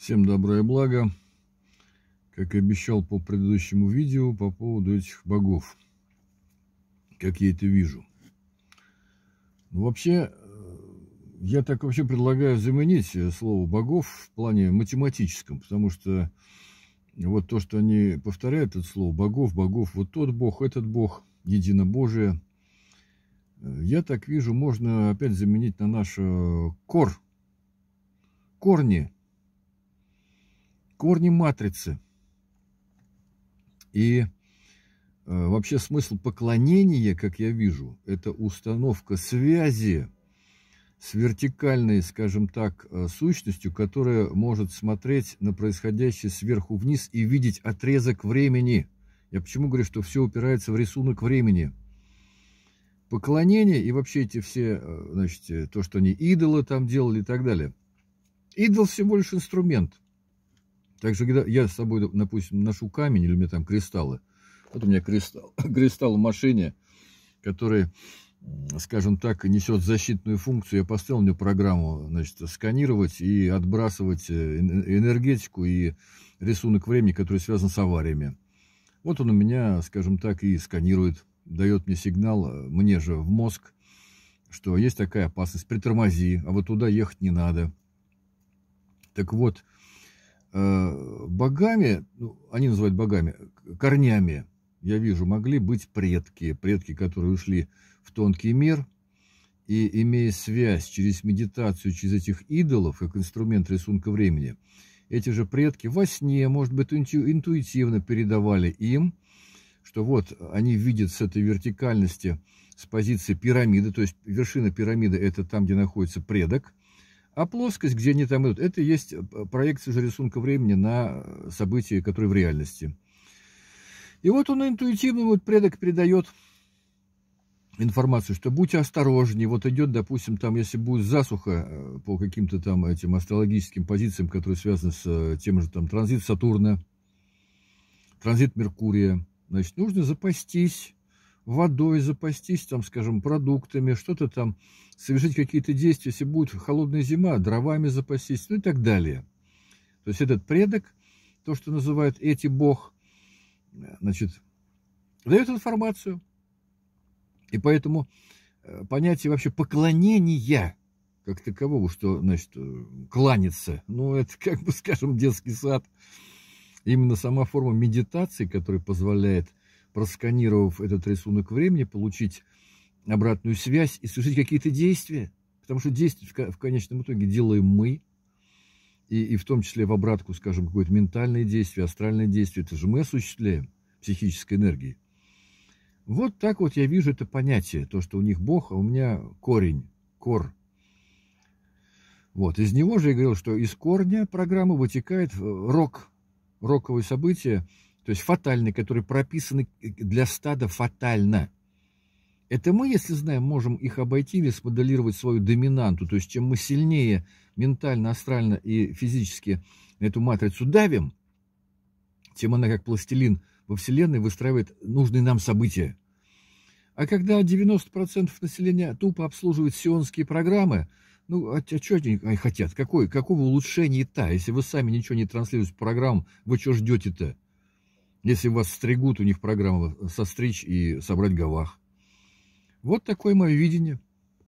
Всем доброе благо, как и обещал по предыдущему видео по поводу этих богов, как я это вижу. Ну, вообще, э, я так вообще предлагаю заменить э, слово богов в плане математическом, потому что вот то, что они повторяют это слово богов, богов, вот тот бог, этот бог, единобожие, э, я так вижу, можно опять заменить на наш кор, корни – корни матрицы. И э, вообще смысл поклонения, как я вижу, это установка связи с вертикальной, скажем так, э, сущностью, которая может смотреть на происходящее сверху вниз и видеть отрезок времени. Я почему говорю, что все упирается в рисунок времени. Поклонение и вообще эти все, э, значит, то, что они идолы там делали и так далее. Идол всего лишь инструмент – так что, когда я с собой, допустим, ношу камень, или у меня там кристаллы, вот у меня кристалл, кристалл в машине, который, скажем так, несет защитную функцию. Я поставил мне программу, значит, сканировать и отбрасывать э, энергетику и рисунок времени, который связан с авариями. Вот он у меня, скажем так, и сканирует, дает мне сигнал, э, мне же в мозг, что есть такая опасность, притормози, а вот туда ехать не надо. Так вот, Э, богами, ну, они называют богами, корнями, я вижу, могли быть предки, предки, которые ушли в тонкий мир, и имея связь через медитацию, через этих идолов, как инструмент рисунка времени, эти же предки во сне, может быть, интуитивно передавали им, что вот они видят с этой вертикальности, с позиции пирамиды, то есть вершина пирамиды – это там, где находится предок – а плоскость, где они там идут, это есть э, проекция же рисунка времени на э, события, которые в реальности. И вот он интуитивно, вот предок передает информацию, что будьте осторожнее, вот идет, допустим, там, если будет засуха э, по каким-то там этим астрологическим позициям, которые связаны с тем же там транзит Сатурна, транзит Меркурия, значит, нужно запастись водой запастись, там, скажем, продуктами, что-то там, совершить какие-то действия, если будет холодная зима, дровами запастись, ну и так далее. То есть этот предок, то, что называют эти бог, значит, дает информацию. И поэтому э, понятие вообще поклонения как такового, что, значит, э, кланяться, ну, это, как бы, скажем, детский сад. Именно сама форма медитации, которая позволяет – просканировав этот рисунок времени, получить обратную связь и совершить какие-то действия. Потому что действия в конечном итоге делаем мы, и, и в том числе в обратку, скажем, какое-то ментальное действие, астральное действие. Это же мы осуществляем психической энергией. Вот так вот я вижу это понятие, то, что у них Бог, а у меня корень, кор. Вот, из него же я говорил, что из корня программы вытекает э, рок, роковое событие, то есть фатальны, которые прописаны для стада фатально. Это мы, если знаем, можем их обойти или смоделировать свою доминанту. То есть чем мы сильнее ментально, астрально и физически эту матрицу давим, тем она как пластилин во Вселенной выстраивает нужные нам события. А когда 90% населения тупо обслуживает сионские программы, ну, а, а что они хотят? Какой, какого улучшения-то? Если вы сами ничего не транслируете в программу, вы что ждете-то? Если вас стригут, у них программа э, состричь и собрать гавах. Вот такое мое видение.